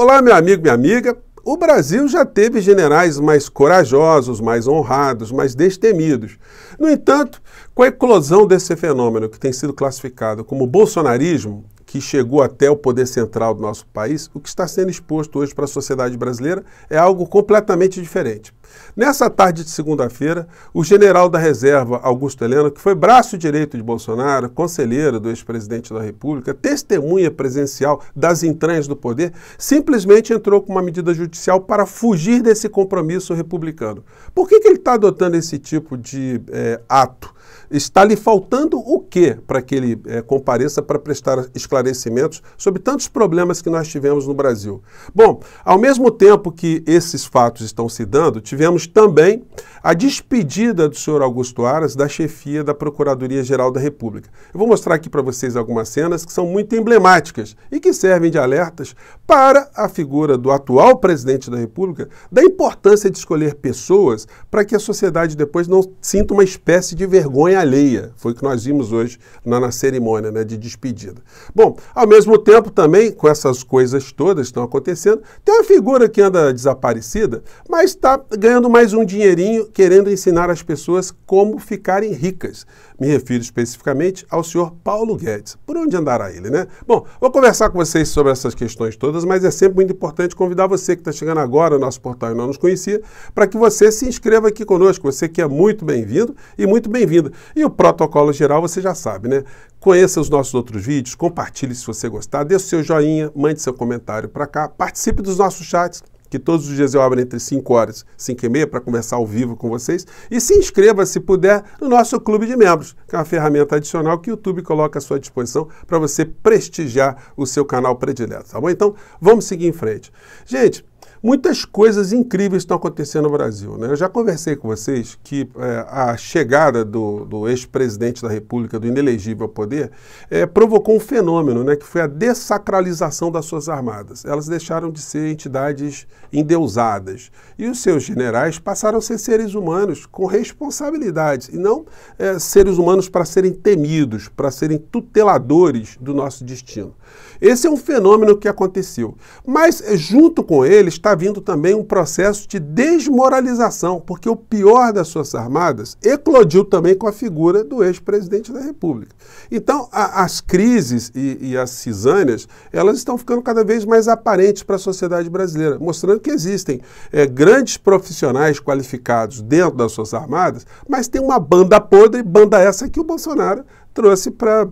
Olá, meu amigo, minha amiga. O Brasil já teve generais mais corajosos, mais honrados, mais destemidos. No entanto, com a eclosão desse fenômeno que tem sido classificado como bolsonarismo, que chegou até o poder central do nosso país, o que está sendo exposto hoje para a sociedade brasileira é algo completamente diferente. Nessa tarde de segunda-feira, o general da reserva Augusto Heleno, que foi braço direito de Bolsonaro, conselheiro do ex-presidente da República, testemunha presencial das entranhas do poder, simplesmente entrou com uma medida judicial para fugir desse compromisso republicano. Por que, que ele está adotando esse tipo de é, ato? Está lhe faltando o quê para que ele é, compareça para prestar esclarecimentos sobre tantos problemas que nós tivemos no Brasil? Bom, ao mesmo tempo que esses fatos estão se dando, tivemos também a despedida do senhor Augusto Aras da chefia da Procuradoria-Geral da República. Eu vou mostrar aqui para vocês algumas cenas que são muito emblemáticas e que servem de alertas para a figura do atual presidente da República da importância de escolher pessoas para que a sociedade depois não sinta uma espécie de vergonha vergonha alheia. Foi o que nós vimos hoje na, na cerimônia né, de despedida. Bom, ao mesmo tempo também, com essas coisas todas que estão acontecendo, tem uma figura que anda desaparecida, mas está ganhando mais um dinheirinho querendo ensinar as pessoas como ficarem ricas. Me refiro especificamente ao senhor Paulo Guedes. Por onde andará ele, né? Bom, vou conversar com vocês sobre essas questões todas, mas é sempre muito importante convidar você que está chegando agora ao nosso portal e não nos conhecia, para que você se inscreva aqui conosco. Você que é muito bem-vindo e muito bem-vinda. E o protocolo geral você já sabe, né? Conheça os nossos outros vídeos, compartilhe se você gostar, dê o seu joinha, mande seu comentário para cá, participe dos nossos chats que todos os dias eu abro entre 5 horas e 5 e meia para conversar ao vivo com vocês. E se inscreva, se puder, no nosso clube de membros, que é uma ferramenta adicional que o YouTube coloca à sua disposição para você prestigiar o seu canal predileto, tá bom? Então, vamos seguir em frente. Gente, Muitas coisas incríveis estão acontecendo no Brasil. Né? Eu já conversei com vocês que é, a chegada do, do ex-presidente da República, do inelegível ao poder, é, provocou um fenômeno, né, que foi a dessacralização das suas armadas. Elas deixaram de ser entidades endeusadas. E os seus generais passaram a ser seres humanos com responsabilidades, e não é, seres humanos para serem temidos, para serem tuteladores do nosso destino. Esse é um fenômeno que aconteceu. Mas, junto com ele, está vindo também um processo de desmoralização, porque o pior das Forças Armadas eclodiu também com a figura do ex-presidente da República. Então, a, as crises e, e as cisâneas, elas estão ficando cada vez mais aparentes para a sociedade brasileira, mostrando que existem é, grandes profissionais qualificados dentro das Forças Armadas, mas tem uma banda podre, banda essa que o Bolsonaro trouxe para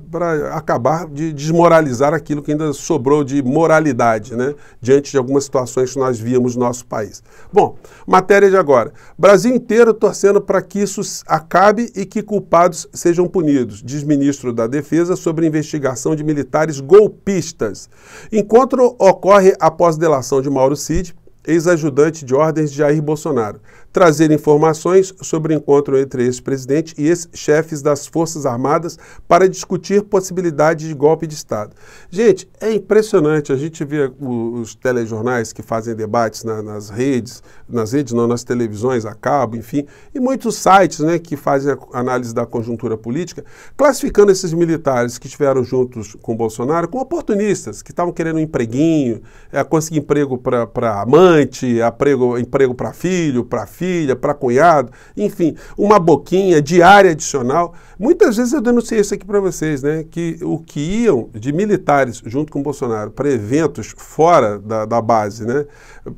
acabar de desmoralizar aquilo que ainda sobrou de moralidade, né? Diante de algumas situações que nós víamos no nosso país. Bom, matéria de agora. Brasil inteiro torcendo para que isso acabe e que culpados sejam punidos, diz ministro da Defesa sobre investigação de militares golpistas. Encontro ocorre após delação de Mauro Cid, ex-ajudante de ordens de Jair Bolsonaro trazer informações sobre o encontro entre esse presidente e ex-chefes das Forças Armadas para discutir possibilidade de golpe de Estado. Gente, é impressionante. A gente vê os telejornais que fazem debates na, nas redes, nas redes não, nas televisões, a cabo, enfim, e muitos sites né, que fazem a análise da conjuntura política, classificando esses militares que estiveram juntos com Bolsonaro como oportunistas, que estavam querendo um empreguinho, é, conseguir emprego para amante, emprego, emprego para filho, para filha, para cunhado, enfim, uma boquinha diária adicional. Muitas vezes eu denunciei isso aqui para vocês, né? Que o que iam de militares junto com Bolsonaro para eventos fora da, da base, né?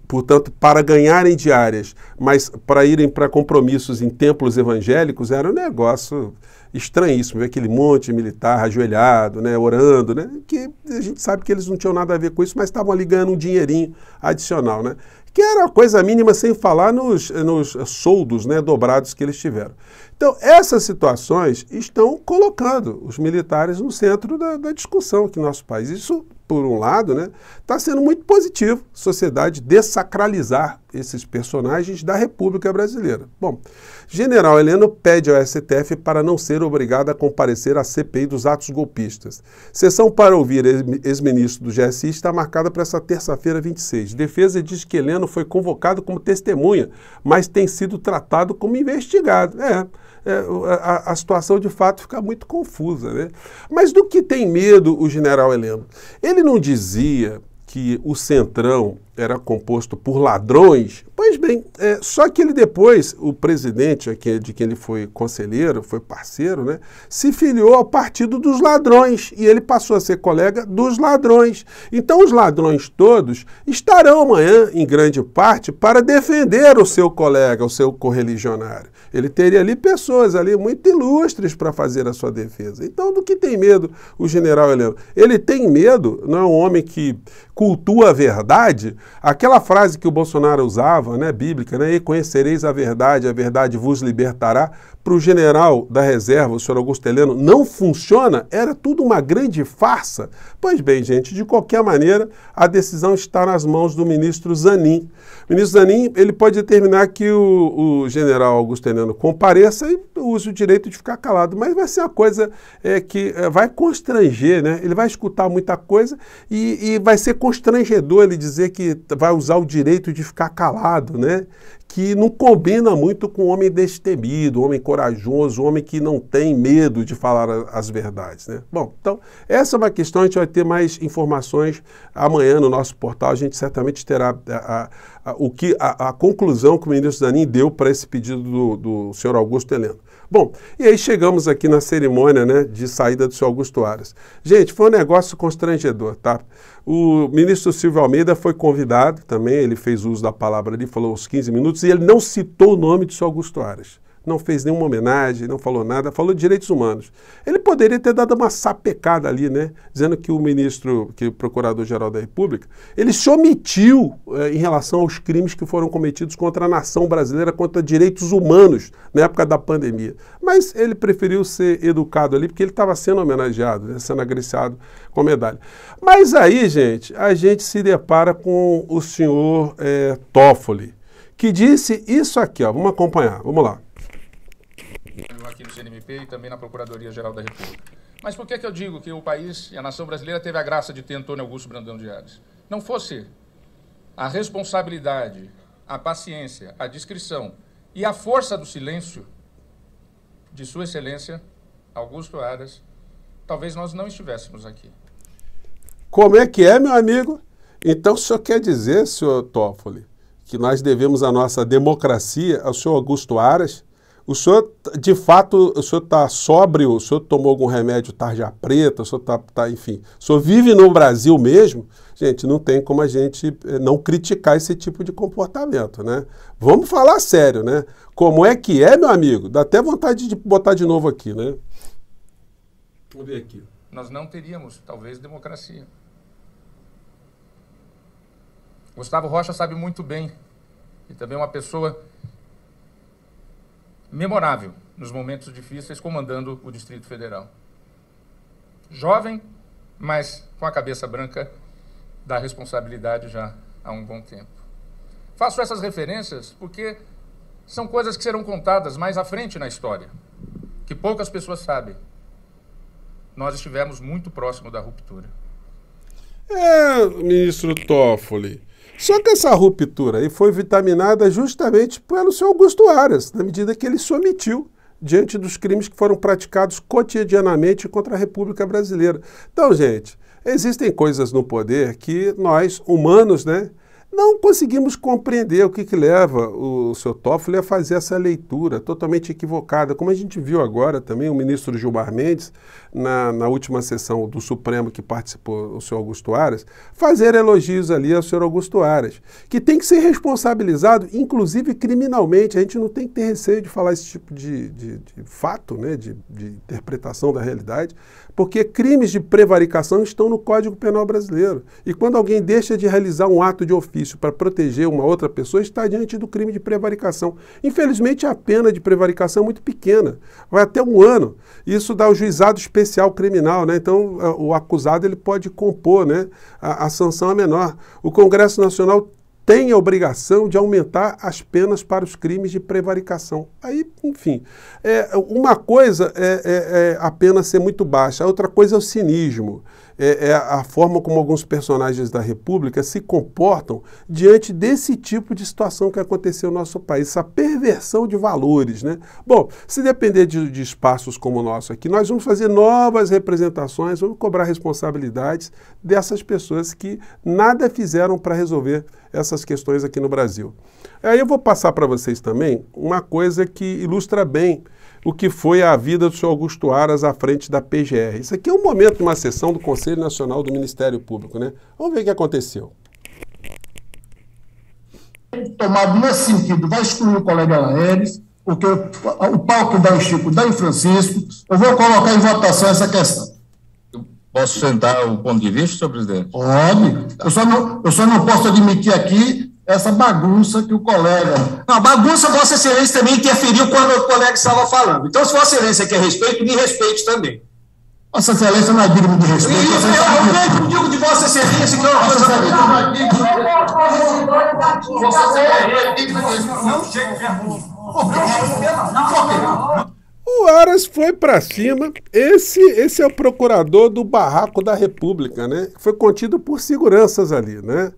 Portanto, para ganharem diárias, mas para irem para compromissos em templos evangélicos, era um negócio estranhíssimo, ver aquele monte de militar ajoelhado, né, orando, né, que a gente sabe que eles não tinham nada a ver com isso, mas estavam ali ganhando um dinheirinho adicional, né que era coisa mínima, sem falar nos, nos soldos né, dobrados que eles tiveram. Então, essas situações estão colocando os militares no centro da, da discussão aqui no nosso país. Isso por um lado, né, está sendo muito positivo a sociedade dessacralizar esses personagens da República Brasileira. Bom, General Heleno pede ao STF para não ser obrigado a comparecer à CPI dos atos golpistas. Sessão para ouvir ex-ministro do GSI está marcada para essa terça-feira, 26. Defesa diz que Heleno foi convocado como testemunha, mas tem sido tratado como investigado. É é, a, a, situação de fato fica muito confusa. Né? Mas do que tem medo o general Heleno? Ele não dizia que o Centrão era composto por ladrões? Pois bem, é, só que ele depois, o presidente de quem ele foi conselheiro, foi parceiro, né, se filiou ao Partido dos Ladrões e ele passou a ser colega dos ladrões. Então, os ladrões todos estarão amanhã, em grande parte, para defender o seu colega, o seu correligionário. Ele teria ali pessoas ali muito ilustres para fazer a sua defesa. Então, do que tem medo o general Heleno? Ele tem medo, não é um homem que cultua a verdade, aquela frase que o Bolsonaro usava, né, bíblica, né, e conhecereis a verdade, a verdade vos libertará, para o general da reserva, o senhor Augusto Heleno, não funciona, era tudo uma grande farsa. Pois bem, gente, de qualquer maneira, a decisão está nas mãos do ministro Zanin. O ministro Zanin, ele pode determinar que o, o general Augusto Heleno compareça e use o direito de ficar calado, mas vai ser uma coisa é, que é, vai constranger, né, ele vai escutar muita coisa e, e vai ser constrangedor ele dizer que vai usar o direito de ficar calado, né? Que não combina muito com um homem destemido, um homem corajoso, um homem que não tem medo de falar as verdades, né? Bom, então, essa é uma questão, a gente vai ter mais informações amanhã no nosso portal, a gente certamente terá a, a, a o que, a, a, conclusão que o ministro Zanin deu para esse pedido do, do senhor Augusto Heleno. Bom, e aí chegamos aqui na cerimônia né, de saída do seu Augusto Aras. Gente, foi um negócio constrangedor, tá? O ministro Silvio Almeida foi convidado também, ele fez uso da palavra ali, falou uns 15 minutos, e ele não citou o nome do seu Augusto Aras não fez nenhuma homenagem, não falou nada, falou de direitos humanos. Ele poderia ter dado uma sapecada ali, né? Dizendo que o ministro, que o procurador-geral da República, ele se omitiu eh, em relação aos crimes que foram cometidos contra a nação brasileira, contra direitos humanos na época da pandemia. Mas ele preferiu ser educado ali, porque ele estava sendo homenageado, né? sendo agraciado com medalha. Mas aí, gente, a gente se depara com o senhor eh, Toffoli, que disse isso aqui, ó. Vamos acompanhar, vamos lá aqui no CNMP e também na Procuradoria-Geral da República. Mas por que, que eu digo que o país e a nação brasileira teve a graça de ter Antônio Augusto Brandão de Ares? Não fosse a responsabilidade, a paciência, a discrição e a força do silêncio de Sua Excelência Augusto Aras, talvez nós não estivéssemos aqui. Como é que é, meu amigo? Então, o senhor quer dizer, senhor Toffoli, que nós devemos a nossa democracia ao senhor Augusto Aras, o senhor, de fato, o senhor está sóbrio? O senhor tomou algum remédio tarja preta? O senhor está, tá, enfim. O senhor vive no Brasil mesmo? Gente, não tem como a gente eh, não criticar esse tipo de comportamento, né? Vamos falar sério, né? Como é que é, meu amigo? Dá até vontade de botar de novo aqui, né? Vamos ver aqui. Nós não teríamos, talvez, democracia. Gustavo Rocha sabe muito bem, e também é uma pessoa memorável nos momentos difíceis, comandando o Distrito Federal. Jovem, mas com a cabeça branca da responsabilidade já há um bom tempo. Faço essas referências porque são coisas que serão contadas mais à frente na história, que poucas pessoas sabem. Nós estivemos muito próximo da ruptura. É, ministro Toffoli, só que essa ruptura aí foi vitaminada justamente pelo seu Augusto Aras, na medida que ele se omitiu diante dos crimes que foram praticados cotidianamente contra a República Brasileira. Então, gente, existem coisas no poder que nós, humanos, né, não conseguimos compreender o que, que leva o, o seu Toffoli a fazer essa leitura totalmente equivocada, como a gente viu agora também o ministro Gilmar Mendes, na, na última sessão do Supremo que participou o senhor Augusto Aras, fazer elogios ali ao senhor Augusto Aras, que tem que ser responsabilizado, inclusive criminalmente. A gente não tem que ter receio de falar esse tipo de, de, de fato, né, de, de interpretação da realidade, porque crimes de prevaricação estão no Código Penal brasileiro. E quando alguém deixa de realizar um ato de ofício, para proteger uma outra pessoa está diante do crime de prevaricação. Infelizmente, a pena de prevaricação é muito pequena, vai até um ano. Isso dá o juizado especial criminal, né? então o acusado ele pode compor, né? a, a sanção a é menor. O Congresso Nacional tem a obrigação de aumentar as penas para os crimes de prevaricação. Aí, enfim, é, uma coisa é, é, é a pena ser muito baixa, a outra coisa é o cinismo é, é a forma como alguns personagens da República se comportam diante desse tipo de situação que aconteceu no nosso país, essa perversão de valores. Né? Bom, se depender de, de espaços como o nosso aqui, nós vamos fazer novas representações, vamos cobrar responsabilidades dessas pessoas que nada fizeram para resolver essas questões aqui no Brasil. Aí eu vou passar para vocês também uma coisa que ilustra bem o que foi a vida do senhor Augusto Aras à frente da PGR. Isso aqui é um momento, uma sessão do Conselho Conselho Nacional do Ministério Público, né? Vamos ver o que aconteceu. Tomado nesse sentido, vai excluir o colega Laeres, porque o palco dá o Chico, dá em Francisco. Eu vou colocar em votação essa questão. posso sentar o ponto de vista, senhor presidente? Pode. Eu só não, eu só não posso admitir aqui essa bagunça que o colega. Não, bagunça, Vossa Excelência também interferiu quando o colega estava falando. Então, se Vossa Excelência quer respeito, me respeite também. Vossa Excelência não é digno de respeito. Isso, eu mesmo digo de Vossa Excelência que é uma não é digno. Vossa Excelência não é digno de respeito. Não chega de vergonha. Por quê? Não, por quê? O Aras foi para cima. Esse, esse é o procurador do barraco da República, né? Foi contido por seguranças ali, né?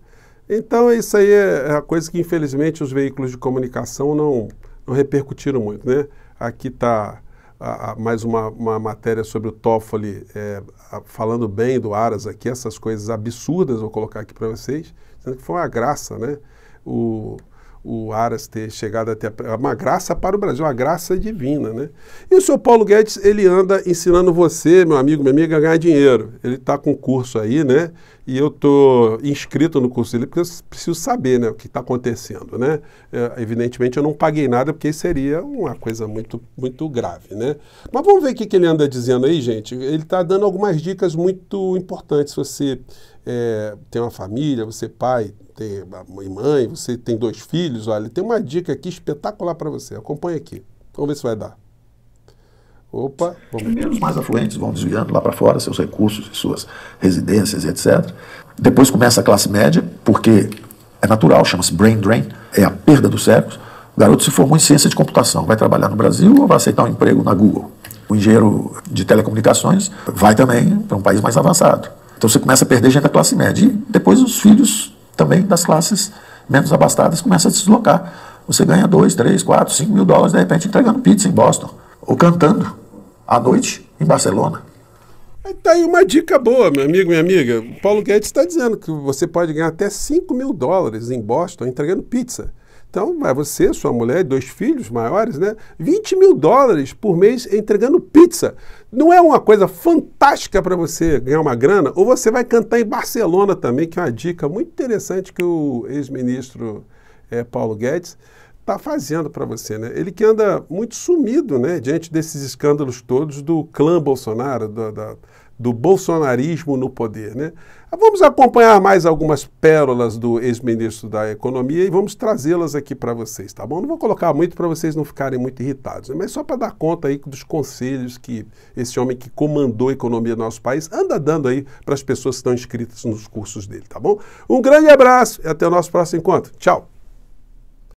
Então isso aí é, é a coisa que infelizmente os veículos de comunicação não, não repercutiram muito, né? Aqui está a, a, mais uma, uma, matéria sobre o Toffoli, é, a, falando bem do Aras aqui, essas coisas absurdas, vou colocar aqui para vocês, sendo que foi uma graça, né? O, o Aras ter chegado até uma graça para o Brasil, uma graça divina, né? E o senhor Paulo Guedes, ele anda ensinando você, meu amigo, minha amiga, a ganhar dinheiro. Ele está com curso aí, né? E eu estou inscrito no curso dele porque eu preciso saber né, o que está acontecendo, né? É, evidentemente eu não paguei nada porque seria uma coisa muito, muito grave, né? Mas vamos ver o que, que ele anda dizendo aí, gente. Ele está dando algumas dicas muito importantes. Se você é, tem uma família, você é pai, tem mãe, mãe você tem dois filhos, olha, tem uma dica aqui espetacular para você. Acompanha aqui. Vamos ver se vai dar. Opa. Vamos. Primeiro, os mais afluentes vão desviando lá para fora seus recursos, suas residências, etc. Depois começa a classe média, porque é natural, chama-se brain drain, é a perda dos cérebros. O garoto se formou em ciência de computação, vai trabalhar no Brasil ou vai aceitar um emprego na Google? O engenheiro de telecomunicações vai também para um país mais avançado. Então você começa a perder gente da classe média. E depois os filhos também das classes menos abastadas começa a se deslocar. Você ganha 2, 3, 4, 5 mil dólares de repente entregando pizza em Boston ou cantando à noite em Barcelona. está aí uma dica boa, meu amigo, minha amiga. O Paulo Guedes está dizendo que você pode ganhar até 5 mil dólares em Boston entregando pizza. Então, vai você, sua mulher, dois filhos maiores, né? 20 mil dólares por mês entregando pizza. Não é uma coisa fantástica para você ganhar uma grana? Ou você vai cantar em Barcelona também, que é uma dica muito interessante que o ex-ministro é, Paulo Guedes está fazendo para você, né? Ele que anda muito sumido, né? Diante desses escândalos todos do clã Bolsonaro, do, da, do bolsonarismo no poder. Né? Ah, vamos acompanhar mais algumas pérolas do ex-ministro da Economia e vamos trazê-las aqui para vocês, tá bom? Não vou colocar muito para vocês não ficarem muito irritados, né? mas só para dar conta aí dos conselhos que esse homem que comandou a economia do nosso país anda dando aí para as pessoas que estão inscritas nos cursos dele, tá bom? Um grande abraço e até o nosso próximo encontro. Tchau!